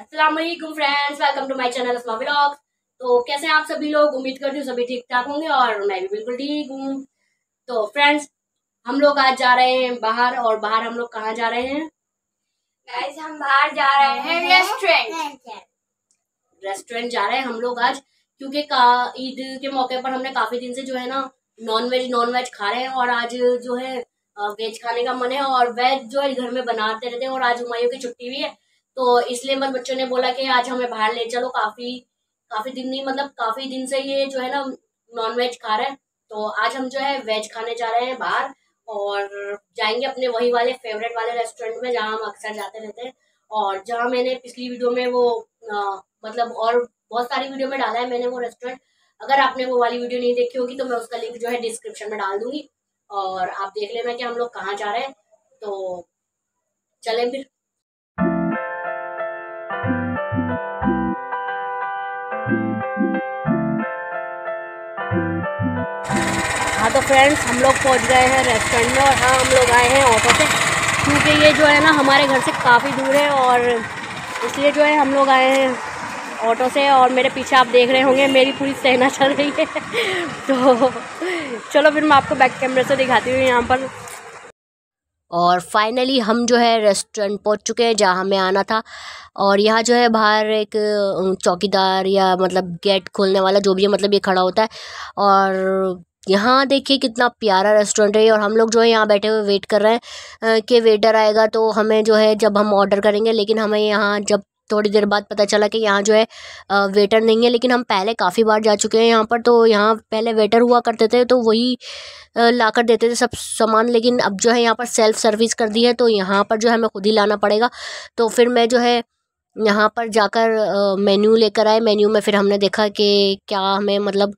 Aslam friends welcome to my channel Asma blog तो कैसे हैं आप सभी लोग उम्मीद करती हूँ सभी ठीक ठाक होंगे और मैं भी बिल्कुल ठीक हूँ तो फ्रेंड्स हम लोग आज जा रहे हैं बाहर और बाहर हम लोग कहाँ जा रहे हैं गाइस हम बाहर जा रहे हैं रेस्टोरेंट रेस्टोरेंट जा रहे हैं हम लोग आज क्योंकि ईद के मौके पर हमने काफी दिन से जो है ना नॉन वेज नॉन वेज खा रहे हैं और आज जो है वेज खाने का मन है और वेज जो है घर में बनाते रहते हैं और आज हुमायूं की छुट्टी भी है तो इसलिए मतलब बच्चों ने बोला कि आज हमें बाहर ले चलो काफी काफी दिन नहीं मतलब काफी दिन से ये जो है ना नॉन वेज खा रहे हैं तो आज हम जो है वेज खाने जा रहे हैं बाहर और जाएंगे अपने वही वाले फेवरेट वाले रेस्टोरेंट में जहाँ हम अक्सर जाते रहते हैं और जहाँ मैंने पिछली वीडियो में वो आ, मतलब और बहुत सारी वीडियो में डाला है मैंने वो रेस्टोरेंट अगर आपने वो वाली वीडियो नहीं देखी होगी तो मैं उसका लिंक जो है डिस्क्रिप्शन में डाल दूंगी और आप देख लेना कि हम लोग कहाँ जा रहे हैं तो चलें फिर हाँ तो फ्रेंड्स हम लोग पहुँच गए हैं रेस्टोरेंट में और हाँ हम लोग आए हैं ऑटो से क्योंकि ये जो है ना हमारे घर से काफ़ी दूर है और इसलिए जो है हम लोग आए हैं ऑटो से और मेरे पीछे आप देख रहे होंगे मेरी पूरी सेना चल रही है तो चलो फिर मैं आपको बैक कैमरे से दिखाती हूँ यहाँ पर और फाइनली हम जो है रेस्टोरेंट पहुंच चुके हैं जहां हमें आना था और यहाँ जो है बाहर एक चौकीदार या मतलब गेट खोलने वाला जो भी है मतलब ये खड़ा होता है और यहाँ देखिए कितना प्यारा रेस्टोरेंट है और हम लोग जो है यहाँ बैठे हुए वेट कर रहे हैं कि वेटर आएगा तो हमें जो है जब हम ऑर्डर करेंगे लेकिन हमें यहाँ जब थोड़ी देर बाद पता चला कि यहाँ जो है वेटर नहीं है लेकिन हम पहले काफ़ी बार जा चुके हैं यहाँ पर तो यहाँ पहले वेटर हुआ करते थे तो वही ला कर देते थे सब सामान लेकिन अब जो है यहाँ पर सेल्फ सर्विस कर दी है तो यहाँ पर जो है हमें खुद ही लाना पड़ेगा तो फिर मैं जो है यहाँ पर जाकर मेन्यू लेकर आए मेन्यू में फिर हमने देखा कि क्या हमें मतलब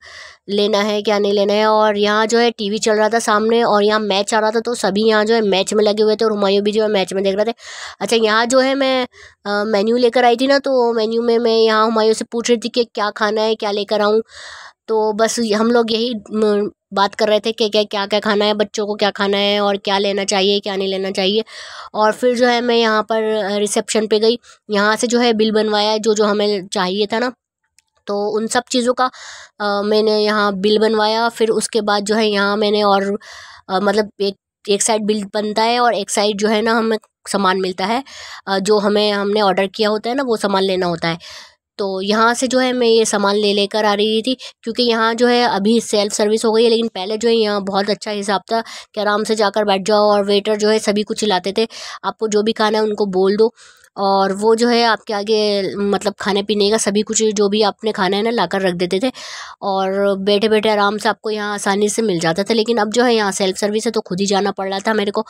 लेना है क्या नहीं लेना है और यहाँ जो है टी वी चल रहा था सामने और यहाँ मैच आ रहा था तो सभी यहाँ जो है मैच में लगे हुए थे और हमायूँ भी जो है मैच में देख रहे थे अच्छा यहाँ जो है मैं मेन्यू लेकर आई थी ना तो मेन्यू में मैं यहाँ हुमायूं से पूछ रही थी कि क्या खाना है क्या लेकर आऊँ तो बस हम लोग यही बात कर रहे थे कि क्या क्या क्या खाना है बच्चों को क्या खाना है और क्या लेना चाहिए क्या नहीं लेना चाहिए और फिर जो है मैं यहाँ पर रिसेप्शन पे गई यहाँ से जो है बिल बनवाया जो जो हमें चाहिए था ना तो उन सब चीज़ों का आ, मैंने यहाँ बिल बनवाया फिर उसके बाद जो है यहाँ मैंने और आ, मतलब एक एक साइड बिल बनता है और एक साइड जो है ना हमें सामान मिलता है जो हमें हमने ऑर्डर किया होता है ना वो सामान लेना होता है तो यहाँ से जो है मैं ये सामान ले लेकर आ रही थी क्योंकि यहाँ जो है अभी सेल्फ सर्विस हो गई है लेकिन पहले जो है यहाँ बहुत अच्छा हिसाब था कि आराम से जाकर बैठ जाओ और वेटर जो है सभी कुछ लाते थे आपको जो भी खाना है उनको बोल दो और वो जो है आपके आगे मतलब खाने पीने का सभी कुछ जो भी आपने खाना है ना ला कर रख देते थे और बैठे बैठे आराम से आपको यहाँ आसानी से मिल जाता था लेकिन अब जो है यहाँ सेल्फ सर्विस है तो खुद ही जाना पड़ रहा था मेरे को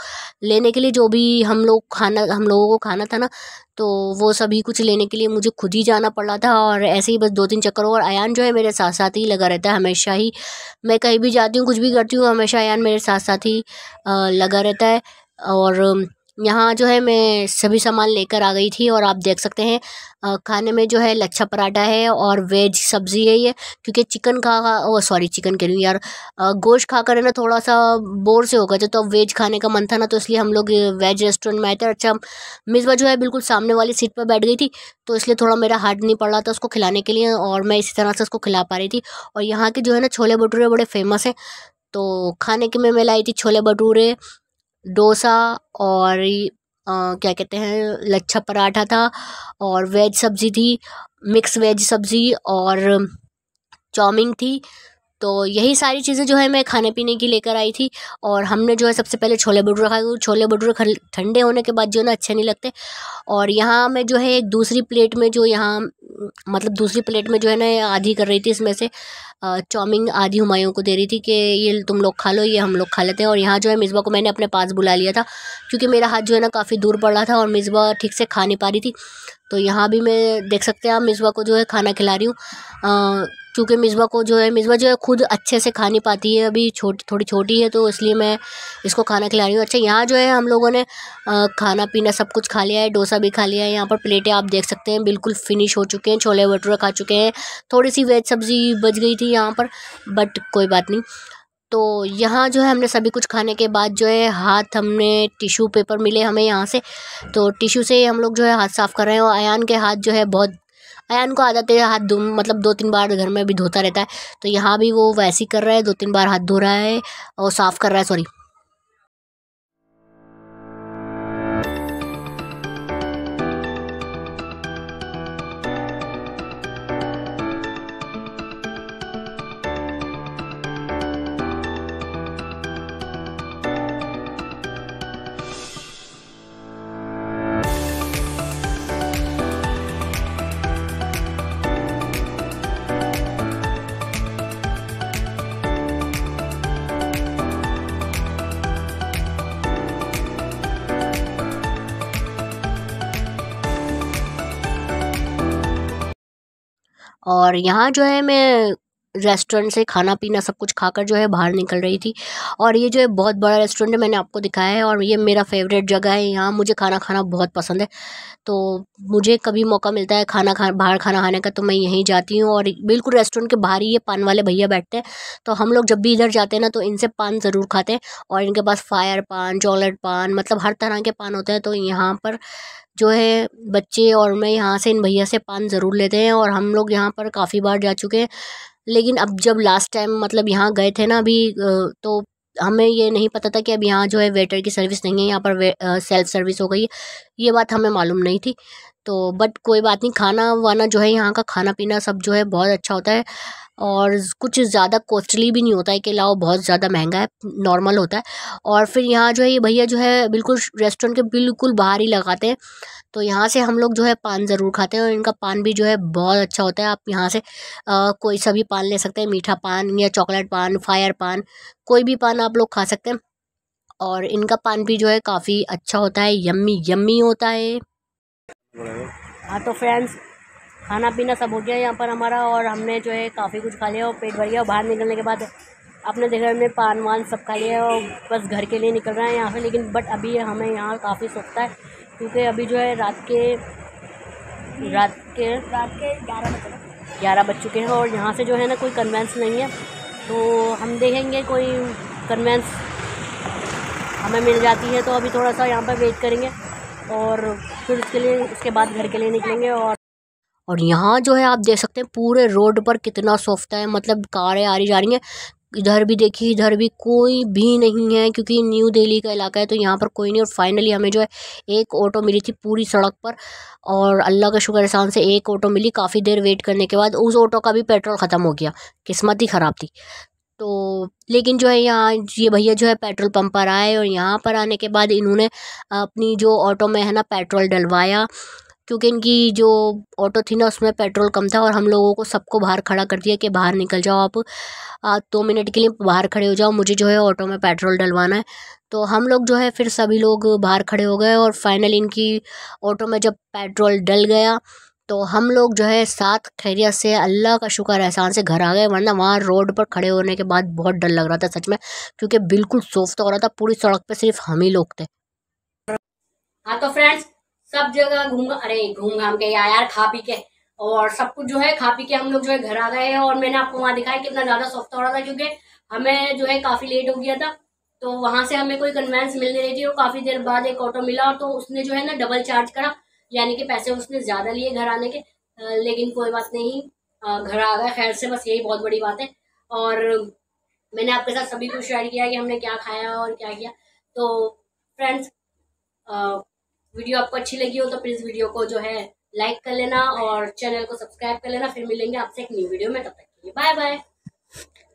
लेने के लिए जो भी हम लोग खाना हम लोगों को खाना था ना तो वो सभी कुछ लेने के लिए मुझे खुद ही जाना पड़ रहा था और ऐसे ही बस दो तीन चक्कर और अयान जो है मेरे साथ साथ ही लगा रहता है हमेशा ही मैं कहीं भी जाती हूँ कुछ भी करती हूँ हमेशा अयान मेरे साथ साथ ही लगा रहता है और यहाँ जो है मैं सभी सामान लेकर आ गई थी और आप देख सकते हैं खाने में जो है लच्छा पराठा है और वेज सब्ज़ी है ये क्योंकि चिकन खा वो सॉरी चिकन कह रही यार गोश्त खा कर ना थोड़ा सा बोर से होगा जो तो अब वेज खाने का मन था ना तो इसलिए हम लोग वेज रेस्टोरेंट में आए थे अच्छा मिसबा जो है बिल्कुल सामने वाली सीट पर बैठ गई थी तो इसलिए थोड़ा मेरा हार्ड नहीं पड़ रहा था उसको खिलाने के लिए और मैं इसी तरह से उसको खिला पा रही थी और यहाँ के जो है ना छोले भटूरे बड़े फेमस हैं तो खाने के में मैं लाई थी छोले भटूरे डोसा और क्या कहते हैं लच्छा पराठा था और वेज सब्ज़ी थी मिक्स वेज सब्ज़ी और चाउमिन थी तो यही सारी चीज़ें जो है मैं खाने पीने की लेकर आई थी और हमने जो है सबसे पहले छोले भटूरे खाए छोले भटूरे ठंडे होने के बाद जो है ना अच्छे नहीं लगते और यहाँ मैं जो है एक दूसरी प्लेट में जो यहाँ मतलब दूसरी प्लेट में जो है ना आधी कर रही थी इसमें से चाउमिन आधी हमायों को दे रही थी कि ये तुम लोग खा लो ये हम लोग खा लेते हैं और यहाँ जो है मिसबा को मैंने अपने पास बुला लिया था क्योंकि मेरा हाथ जो है ना काफ़ी दूर पड़ रहा था और मिसबा ठीक से खा नहीं पा रही थी तो यहाँ भी मैं देख सकते हैं आप मिसबा को जो है खाना खिला रही हूँ चूँकि मिसबा को जो है मिसबा जो है ख़ुद अच्छे से खा नहीं पाती है अभी छोटी थोड़ी छोटी है तो इसलिए मैं इसको खाना खिला रही हूँ अच्छा यहाँ जो है हम लोगों ने खाना पीना सब कुछ खा लिया है डोसा भी खा लिया है यहाँ पर प्लेटें आप देख सकते हैं बिल्कुल फिनिश हो चुके हैं छोले भटूरे खा चुके हैं थोड़ी सी वेज सब्ज़ी बच गई थी यहाँ पर बट कोई बात नहीं तो यहाँ जो है हमने सभी कुछ खाने के बाद जो है हाथ हमने टिशू पेपर मिले हमें यहाँ से तो टिशू से हम लोग जो है हाथ साफ़ कर रहे हैं और आयान के हाथ जो है बहुत अयान को जाते हैं हाथ धो मतलब दो तीन बार घर में भी धोता रहता है तो यहाँ भी वो वैसे ही कर रहा है दो तीन बार हाथ धो रहा है और साफ़ कर रहा है सॉरी और यहाँ जो है मैं रेस्टोरेंट से खाना पीना सब कुछ खाकर जो है बाहर निकल रही थी और ये जो है बहुत बड़ा रेस्टोरेंट है मैंने आपको दिखाया है और ये मेरा फेवरेट जगह है यहाँ मुझे खाना खाना बहुत पसंद है तो मुझे कभी मौका मिलता है खाना खा बाहर खाना खाने का तो मैं यहीं जाती हूँ और बिल्कुल रेस्टोरेंट के बाहर ही ये पान वाले भैया बैठते हैं तो हम लोग जब भी इधर जाते हैं ना तो इनसे पान ज़रूर खाते हैं और इनके पास फायर पान चॉकलेट पान मतलब हर तरह के पान होते हैं तो यहाँ पर जो है बच्चे और मैं यहाँ से इन भैया से पान ज़रूर लेते हैं और हम लोग यहाँ पर काफ़ी बार जा चुके हैं लेकिन अब जब लास्ट टाइम मतलब यहाँ गए थे ना अभी तो हमें ये नहीं पता था कि अब यहाँ जो है वेटर की सर्विस नहीं है यहाँ पर सेल्फ सर्विस हो गई है ये बात हमें मालूम नहीं थी तो बट कोई बात नहीं खाना वाना जो है यहाँ का खाना पीना सब जो है बहुत अच्छा होता है और कुछ ज़्यादा कॉस्टली भी नहीं होता है कि लाओ बहुत ज़्यादा महंगा है नॉर्मल होता है और फिर यहाँ जो है ये भैया जो है बिल्कुल रेस्टोरेंट के बिल्कुल बाहर ही लगाते हैं तो यहाँ से हम लोग जो है पान ज़रूर खाते हैं और इनका पान भी जो है बहुत अच्छा होता है आप यहाँ से आ, कोई सा भी पान ले सकते हैं मीठा पान या चॉकलेट पान फायर पान कोई भी पान आप लोग खा सकते हैं और इनका पान भी जो है काफ़ी अच्छा होता है यम्मी यम्मी होता है हाँ तो फ्रेंड्स खाना पीना सब हो गया यहाँ पर हमारा और हमने जो है काफ़ी कुछ खा लिया और पेट भर गया और बाहर निकलने के बाद अपने देख रहे हमने पान वान सब खा लिया और बस घर के लिए निकल रहे हैं यहाँ से लेकिन बट अभी हमें यहाँ काफ़ी सोखता है क्योंकि अभी जो है रात के रात के रात के ग्यारह बजे ग्यारह बज चुके हैं और यहाँ से जो है ना कोई कन्वेंस नहीं है तो हम देखेंगे कोई कन्वेंस हमें मिल जाती है तो अभी थोड़ा सा यहाँ पर वेट करेंगे और फिर उसके लिए उसके बाद घर के लिए निकलेंगे और और यहाँ जो है आप देख सकते हैं पूरे रोड पर कितना सॉफ्ट है मतलब कारें आ रही जा रही हैं इधर भी देखिए इधर भी कोई भी नहीं है क्योंकि न्यू दिल्ली का इलाका है तो यहाँ पर कोई नहीं और फाइनली हमें जो है एक ऑटो मिली थी पूरी सड़क पर और अल्लाह का शुक्र एहसान से एक ऑटो मिली काफ़ी देर वेट करने के बाद उस ऑटो का भी पेट्रोल ख़त्म हो गया किस्मत ही ख़राब थी तो लेकिन जो है यहाँ ये भैया जो है पेट्रोल पंप पर आए और यहाँ पर आने के बाद इन्होंने अपनी जो ऑटो में है ना पेट्रोल डलवाया क्योंकि इनकी जो ऑटो थी ना उसमें पेट्रोल कम था और हम लोगों को सबको बाहर खड़ा कर दिया कि बाहर निकल जाओ आप दो तो मिनट के लिए बाहर खड़े हो जाओ मुझे जो है ऑटो में पेट्रोल डलवाना है तो हम लोग जो है फिर सभी लोग बाहर खड़े हो गए और फाइनल इनकी ऑटो में जब पेट्रोल डल गया तो हम लोग जो है सात खैरियत से अल्लाह का शुक्र एहसान से घर आ गए वरना वहाँ रोड पर खड़े होने के बाद बहुत डर लग रहा था सच में क्योंकि बिल्कुल तो हो रहा था पूरी सड़क पर सिर्फ हम ही लोग थे हाँ तो फ्रेंड्स सब जगह घूम अरे घूम घाम के या यार खा पी के और सब कुछ जो है खा पी के हम लोग जो है घर आ गए और मैंने आपको वहाँ दिखाया कितना ज़्यादा सॉफ्ट हो रहा था क्योंकि हमें जो है काफ़ी लेट हो गया था तो वहाँ से हमें कोई कन्वेंस मिल नहीं रही थी और काफ़ी देर बाद एक ऑटो मिला तो उसने जो है ना डबल चार्ज करा यानी कि पैसे उसने ज़्यादा लिए घर आने के लेकिन कोई बात नहीं घर आ गया खैर से बस यही बहुत बड़ी बात है और मैंने आपके साथ सभी को शेयर किया कि हमने क्या खाया और क्या किया तो फ्रेंड्स वीडियो आपको अच्छी लगी हो तो प्लीज़ वीडियो को जो है लाइक कर लेना और चैनल को सब्सक्राइब कर लेना फिर मिलेंगे आपसे एक न्यू वीडियो में तब तक के लिए बाय बाय